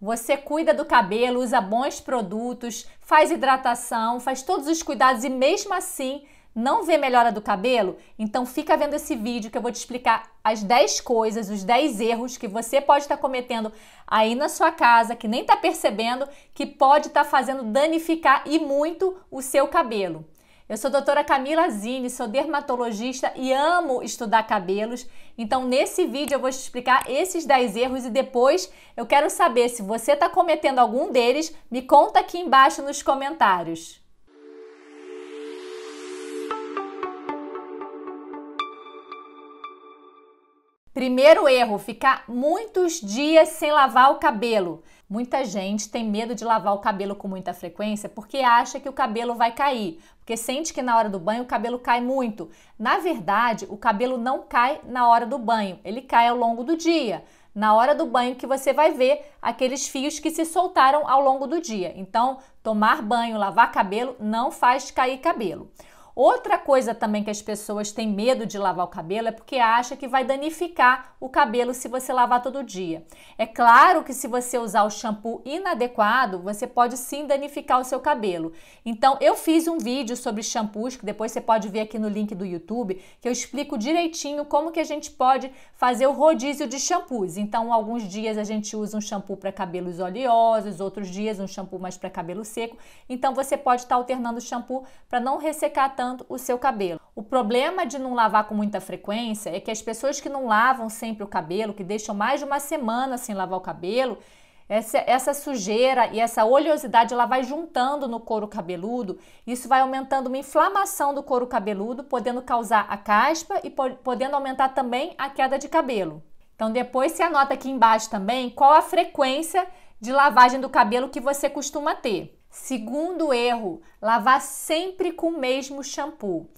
Você cuida do cabelo, usa bons produtos, faz hidratação, faz todos os cuidados e mesmo assim não vê melhora do cabelo? Então fica vendo esse vídeo que eu vou te explicar as 10 coisas, os 10 erros que você pode estar tá cometendo aí na sua casa, que nem está percebendo, que pode estar tá fazendo danificar e muito o seu cabelo. Eu sou doutora Camila Zini, sou dermatologista e amo estudar cabelos. Então, nesse vídeo eu vou te explicar esses 10 erros e depois eu quero saber se você está cometendo algum deles, me conta aqui embaixo nos comentários. Primeiro erro: ficar muitos dias sem lavar o cabelo. Muita gente tem medo de lavar o cabelo com muita frequência porque acha que o cabelo vai cair, porque sente que na hora do banho o cabelo cai muito. Na verdade, o cabelo não cai na hora do banho, ele cai ao longo do dia. Na hora do banho que você vai ver aqueles fios que se soltaram ao longo do dia. Então, tomar banho, lavar cabelo não faz cair cabelo. Outra coisa também que as pessoas têm medo de lavar o cabelo é porque acha que vai danificar o cabelo se você lavar todo dia. É claro que se você usar o shampoo inadequado, você pode sim danificar o seu cabelo. Então eu fiz um vídeo sobre shampoos que depois você pode ver aqui no link do YouTube, que eu explico direitinho como que a gente pode fazer o rodízio de shampoos. Então alguns dias a gente usa um shampoo para cabelos oleosos, outros dias um shampoo mais para cabelo seco. Então você pode estar tá alternando o shampoo para não ressecar tanto tanto o seu cabelo. O problema de não lavar com muita frequência é que as pessoas que não lavam sempre o cabelo, que deixam mais de uma semana sem lavar o cabelo, essa, essa, sujeira e essa oleosidade ela vai juntando no couro cabeludo. Isso vai aumentando uma inflamação do couro cabeludo, podendo causar a caspa e podendo aumentar também a queda de cabelo. Então depois se anota aqui embaixo também qual a frequência de lavagem do cabelo que você costuma ter. Segundo erro, lavar sempre com o mesmo shampoo.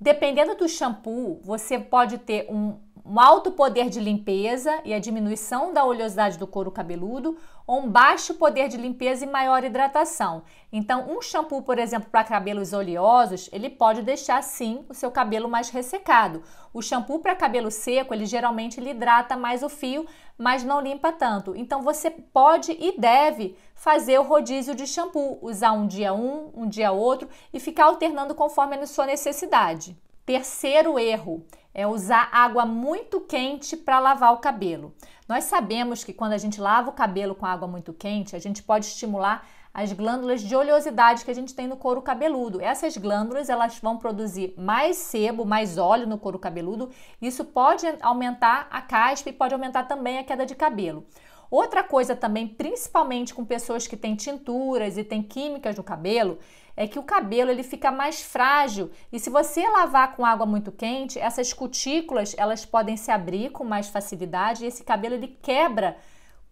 Dependendo do shampoo, você pode ter um, um alto poder de limpeza e a diminuição da oleosidade do couro cabeludo, ou um baixo poder de limpeza e maior hidratação. Então, um shampoo, por exemplo, para cabelos oleosos, ele pode deixar sim o seu cabelo mais ressecado. O shampoo para cabelo seco, ele geralmente ele hidrata mais o fio, mas não limpa tanto. Então você pode e deve fazer o rodízio de shampoo, usar um dia um, um dia outro e ficar alternando conforme a sua necessidade. Terceiro erro é usar água muito quente para lavar o cabelo. Nós sabemos que quando a gente lava o cabelo com água muito quente, a gente pode estimular as glândulas de oleosidade que a gente tem no couro cabeludo. Essas glândulas, elas vão produzir mais sebo, mais óleo no couro cabeludo. Isso pode aumentar a caspa e pode aumentar também a queda de cabelo. Outra coisa também, principalmente com pessoas que têm tinturas e têm químicas no cabelo, é que o cabelo ele fica mais frágil e se você lavar com água muito quente, essas cutículas elas podem se abrir com mais facilidade e esse cabelo ele quebra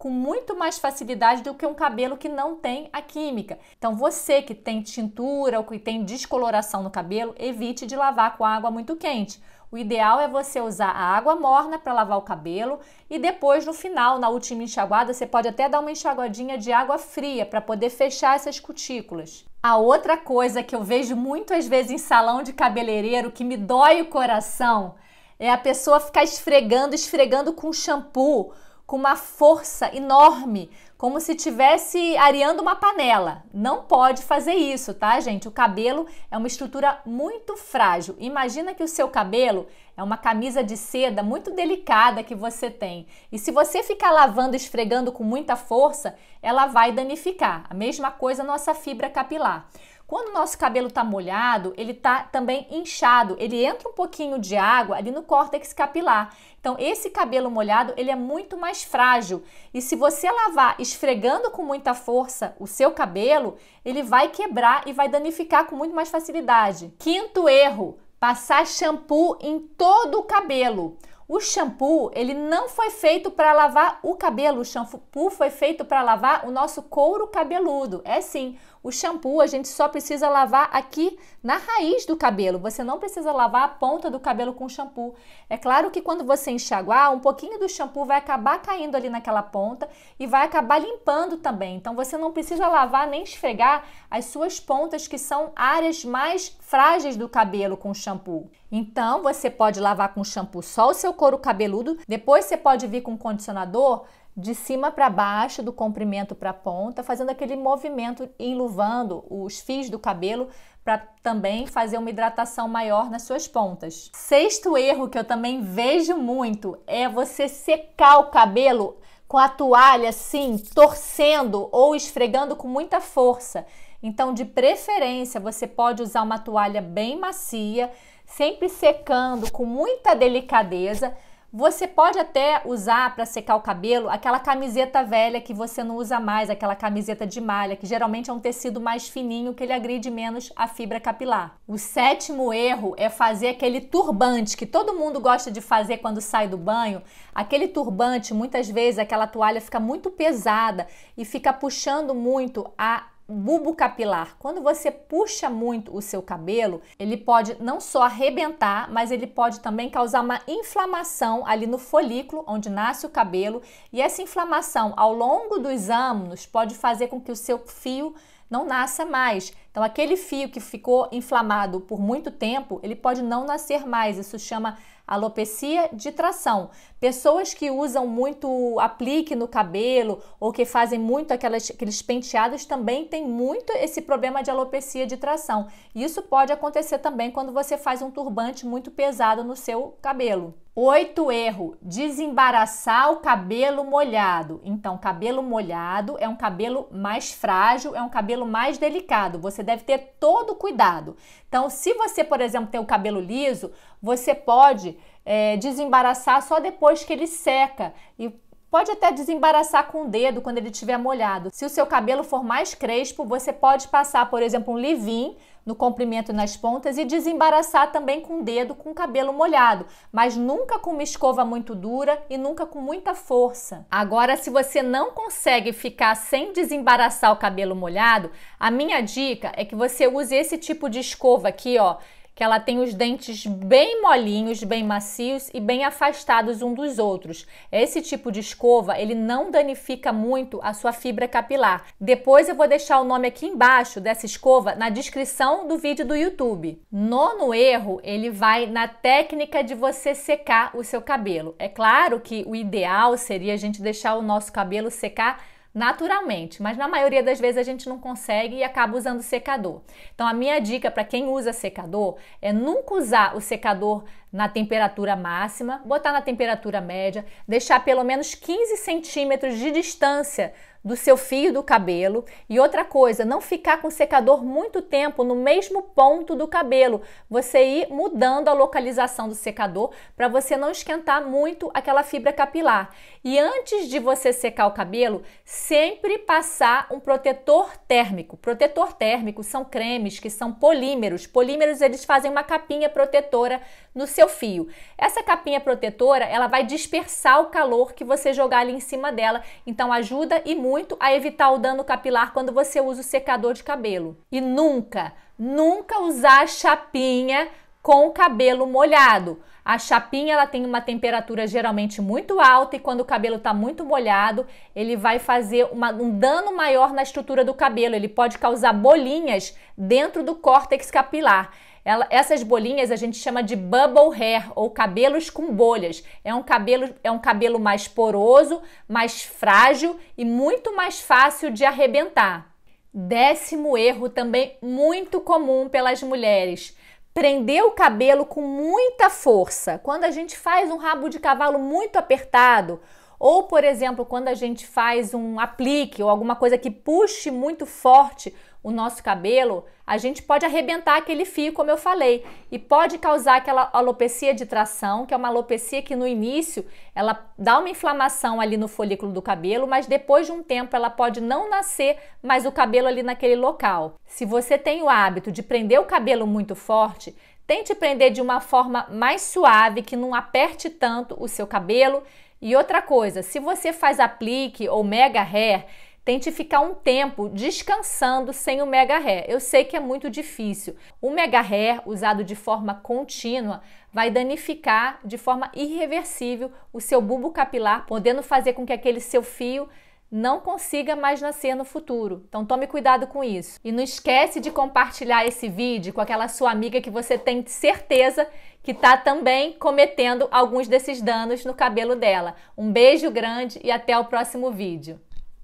com muito mais facilidade do que um cabelo que não tem a química. Então, você que tem tintura ou que tem descoloração no cabelo, evite de lavar com água muito quente. O ideal é você usar a água morna para lavar o cabelo e depois, no final, na última enxaguada, você pode até dar uma enxaguadinha de água fria para poder fechar essas cutículas. A outra coisa que eu vejo muitas vezes em salão de cabeleireiro que me dói o coração é a pessoa ficar esfregando, esfregando com shampoo com uma força enorme, como se tivesse areando uma panela. Não pode fazer isso, tá, gente? O cabelo é uma estrutura muito frágil. Imagina que o seu cabelo é uma camisa de seda muito delicada que você tem. E se você ficar lavando, esfregando com muita força, ela vai danificar. A mesma coisa a nossa fibra capilar. Quando o nosso cabelo está molhado, ele está também inchado, ele entra um pouquinho de água ali no córtex capilar. Então, esse cabelo molhado, ele é muito mais frágil. E se você lavar esfregando com muita força o seu cabelo, ele vai quebrar e vai danificar com muito mais facilidade. Quinto erro, passar shampoo em todo o cabelo. O shampoo, ele não foi feito para lavar o cabelo, o shampoo foi feito para lavar o nosso couro cabeludo. É sim. O shampoo a gente só precisa lavar aqui na raiz do cabelo. Você não precisa lavar a ponta do cabelo com shampoo. É claro que quando você enxaguar, um pouquinho do shampoo vai acabar caindo ali naquela ponta e vai acabar limpando também. Então você não precisa lavar nem esfregar as suas pontas que são áreas mais frágeis do cabelo com shampoo. Então você pode lavar com shampoo só o seu couro cabeludo, depois você pode vir com condicionador de cima para baixo, do comprimento para a ponta, fazendo aquele movimento enluvando os fios do cabelo para também fazer uma hidratação maior nas suas pontas. Sexto erro que eu também vejo muito é você secar o cabelo com a toalha assim, torcendo ou esfregando com muita força. Então, de preferência, você pode usar uma toalha bem macia, sempre secando com muita delicadeza você pode até usar para secar o cabelo aquela camiseta velha que você não usa mais, aquela camiseta de malha, que geralmente é um tecido mais fininho que ele agride menos a fibra capilar. O sétimo erro é fazer aquele turbante que todo mundo gosta de fazer quando sai do banho. Aquele turbante, muitas vezes aquela toalha fica muito pesada e fica puxando muito a bulbo capilar. Quando você puxa muito o seu cabelo, ele pode não só arrebentar, mas ele pode também causar uma inflamação ali no folículo onde nasce o cabelo, e essa inflamação ao longo dos anos pode fazer com que o seu fio não nasça mais. Então aquele fio que ficou inflamado por muito tempo, ele pode não nascer mais. Isso chama Alopecia de tração. Pessoas que usam muito aplique no cabelo ou que fazem muito aquelas, aqueles penteados também tem muito esse problema de alopecia de tração. Isso pode acontecer também quando você faz um turbante muito pesado no seu cabelo. Oito erro: desembaraçar o cabelo molhado. Então, cabelo molhado é um cabelo mais frágil, é um cabelo mais delicado. Você deve ter todo cuidado. Então, se você, por exemplo, tem o cabelo liso, você pode é, desembaraçar só depois que ele seca e Pode até desembaraçar com o dedo quando ele estiver molhado. Se o seu cabelo for mais crespo, você pode passar, por exemplo, um leave-in no comprimento e nas pontas e desembaraçar também com o dedo com o cabelo molhado, mas nunca com uma escova muito dura e nunca com muita força. Agora, se você não consegue ficar sem desembaraçar o cabelo molhado, a minha dica é que você use esse tipo de escova aqui, ó, que ela tem os dentes bem molinhos, bem macios e bem afastados um dos outros. Esse tipo de escova, ele não danifica muito a sua fibra capilar. Depois eu vou deixar o nome aqui embaixo dessa escova na descrição do vídeo do YouTube. Nono erro, ele vai na técnica de você secar o seu cabelo. É claro que o ideal seria a gente deixar o nosso cabelo secar naturalmente, mas na maioria das vezes a gente não consegue e acaba usando secador. Então a minha dica para quem usa secador é nunca usar o secador na temperatura máxima, botar na temperatura média, deixar pelo menos 15 centímetros de distância do seu fio do cabelo. E outra coisa, não ficar com o secador muito tempo no mesmo ponto do cabelo. Você ir mudando a localização do secador para você não esquentar muito aquela fibra capilar. E antes de você secar o cabelo, sempre passar um protetor térmico. Protetor térmico são cremes que são polímeros. Polímeros eles fazem uma capinha protetora no seu fio. Essa capinha protetora, ela vai dispersar o calor que você jogar ali em cima dela, então ajuda e muito a evitar o dano capilar quando você usa o secador de cabelo. E nunca, nunca usar chapinha com o cabelo molhado. A chapinha ela tem uma temperatura geralmente muito alta e quando o cabelo está muito molhado, ele vai fazer uma, um dano maior na estrutura do cabelo. Ele pode causar bolinhas dentro do córtex capilar. Ela, essas bolinhas a gente chama de bubble hair ou cabelos com bolhas. É um cabelo é um cabelo mais poroso, mais frágil e muito mais fácil de arrebentar. Décimo erro também muito comum pelas mulheres prender o cabelo com muita força. Quando a gente faz um rabo de cavalo muito apertado, ou por exemplo, quando a gente faz um aplique ou alguma coisa que puxe muito forte o nosso cabelo, a gente pode arrebentar aquele fio, como eu falei, e pode causar aquela alopecia de tração, que é uma alopecia que no início ela dá uma inflamação ali no folículo do cabelo, mas depois de um tempo ela pode não nascer mais o cabelo ali naquele local. Se você tem o hábito de prender o cabelo muito forte, tente prender de uma forma mais suave, que não aperte tanto o seu cabelo. E outra coisa, se você faz aplique ou mega hair, Tente ficar um tempo descansando sem o mega hair. Eu sei que é muito difícil. O mega hair usado de forma contínua vai danificar de forma irreversível o seu bulbo capilar, podendo fazer com que aquele seu fio não consiga mais nascer no futuro. Então tome cuidado com isso. E não esquece de compartilhar esse vídeo com aquela sua amiga que você tem certeza que está também cometendo alguns desses danos no cabelo dela. Um beijo grande e até o próximo vídeo.